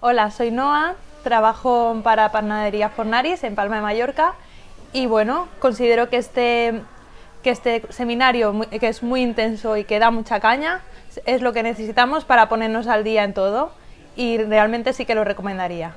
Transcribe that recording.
Hola, soy Noa, trabajo para Panadería Fornaris en Palma de Mallorca y bueno, considero que este, que este seminario, que es muy intenso y que da mucha caña, es lo que necesitamos para ponernos al día en todo y realmente sí que lo recomendaría.